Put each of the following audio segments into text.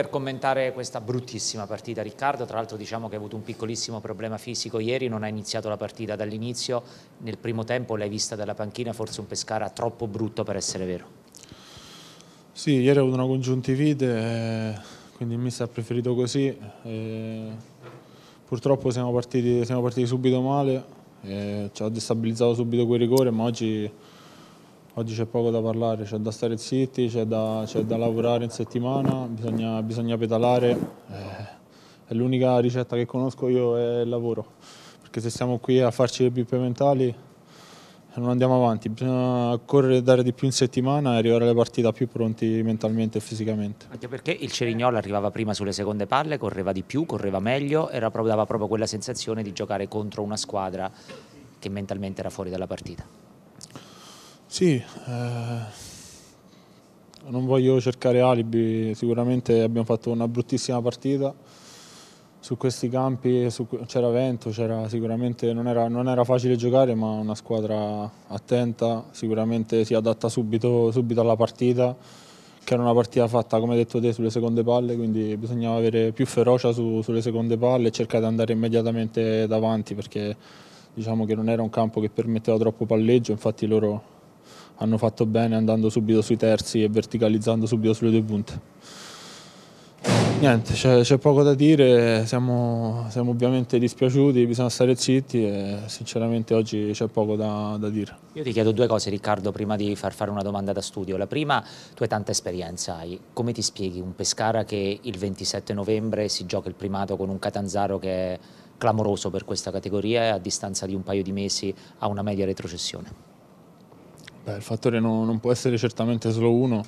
per commentare questa bruttissima partita Riccardo, tra l'altro diciamo che ha avuto un piccolissimo problema fisico ieri, non ha iniziato la partita dall'inizio, nel primo tempo l'hai vista dalla panchina, forse un Pescara troppo brutto per essere vero. Sì, ieri ho avuto una congiuntivite, eh, quindi il mister ha preferito così, eh, purtroppo siamo partiti, siamo partiti subito male, eh, ci ha destabilizzato subito quel rigore, ma oggi Oggi c'è poco da parlare, c'è da stare zitti, c'è da, da, lavorare in settimana, bisogna, bisogna pedalare. Eh, l'unica ricetta che conosco io è il lavoro, perché se siamo qui a farci le pippe mentali non andiamo avanti, bisogna correre e dare di più in settimana e arrivare alle partite più pronti mentalmente e fisicamente. Anche perché il Cerignolo arrivava prima sulle seconde palle, correva di più, correva meglio, era proprio, dava proprio quella sensazione di giocare contro una squadra che mentalmente era fuori dalla partita. Sì, eh, non voglio cercare alibi, sicuramente abbiamo fatto una bruttissima partita. Su questi campi c'era vento, sicuramente non era, non era, facile giocare, ma una squadra attenta, sicuramente si adatta subito, subito alla partita, che era una partita fatta, come hai detto te, sulle seconde palle, quindi bisognava avere più ferocia su, sulle seconde palle e cercare di andare immediatamente davanti, perché diciamo che non era un campo che permetteva troppo palleggio, infatti loro hanno fatto bene andando subito sui terzi e verticalizzando subito sulle due punte. Niente, c'è, poco da dire, siamo, siamo, ovviamente dispiaciuti, bisogna stare zitti e sinceramente oggi c'è poco da, da, dire. Io ti chiedo due cose Riccardo prima di far fare una domanda da studio. La prima, tu hai tanta esperienza, hai. come ti spieghi un Pescara che il 27 novembre si gioca il primato con un Catanzaro che è clamoroso per questa categoria e a distanza di un paio di mesi ha una media retrocessione? Beh, il fattore no, non può essere certamente solo uno.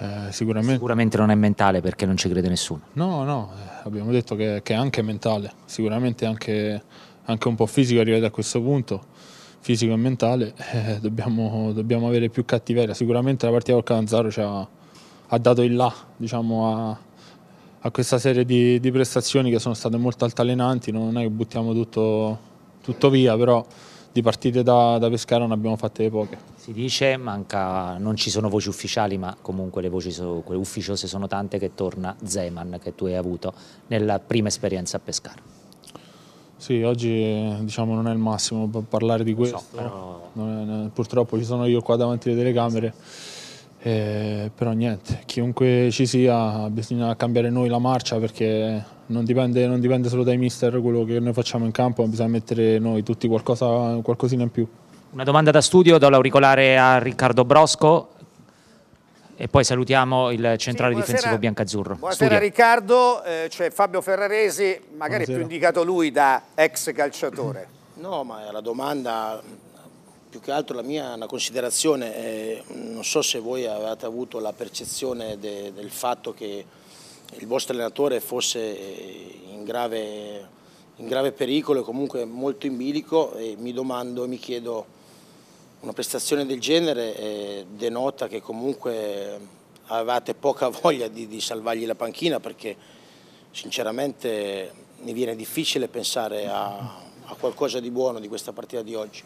Eh, sicuramente. sicuramente. non è mentale perché non ci crede nessuno. No, no, eh, abbiamo detto che, che è anche mentale, sicuramente anche, anche un po' fisico arrivare a questo punto, fisico e mentale, eh, dobbiamo, dobbiamo, avere più cattiveria. Sicuramente la partita col Calanzaro ci ha, ha dato il là diciamo, a, a, questa serie di, di, prestazioni che sono state molto altalenanti, non è che buttiamo tutto, tutto via, però di partite da, da pescare non abbiamo fatte poche. Si dice, manca, non ci sono voci ufficiali, ma comunque le voci sono, quelle ufficiose sono tante che torna Zeman che tu hai avuto nella prima esperienza a pescare. Sì, oggi diciamo, non è il massimo parlare di questo, so, però... è, purtroppo ci sono io qua davanti alle telecamere. Sì eh, però niente, chiunque ci sia bisogna cambiare noi la marcia perché non dipende, non dipende, solo dai mister quello che noi facciamo in campo, bisogna mettere noi tutti qualcosa, qualcosina in più. Una domanda da studio do l'auricolare a Riccardo Brosco e poi salutiamo il centrale sì, difensivo biancazzurro. Buonasera studio. Riccardo, eh, c'è cioè Fabio Ferraresi, magari è più indicato lui da ex calciatore. No, ma la domanda più che altro la mia è una considerazione, eh, non so se voi avevate avuto la percezione de, del fatto che il vostro allenatore fosse eh, in grave, in grave pericolo e comunque molto in bilico e mi domando e mi chiedo una prestazione del genere eh, denota che comunque avevate poca voglia di, di salvargli la panchina perché sinceramente mi viene difficile pensare a, a qualcosa di buono di questa partita di oggi.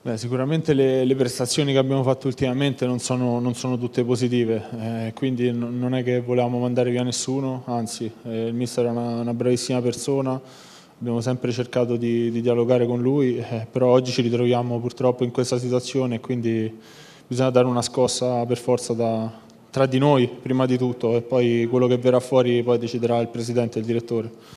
Beh, sicuramente le, le, prestazioni che abbiamo fatto ultimamente non sono, non sono tutte positive, eh, quindi non è che volevamo mandare via nessuno, anzi eh, il mister è una, una, bravissima persona, abbiamo sempre cercato di, di dialogare con lui, eh, però oggi ci ritroviamo purtroppo in questa situazione, quindi bisogna dare una scossa per forza da, tra di noi prima di tutto e poi quello che verrà fuori poi deciderà il presidente e il direttore.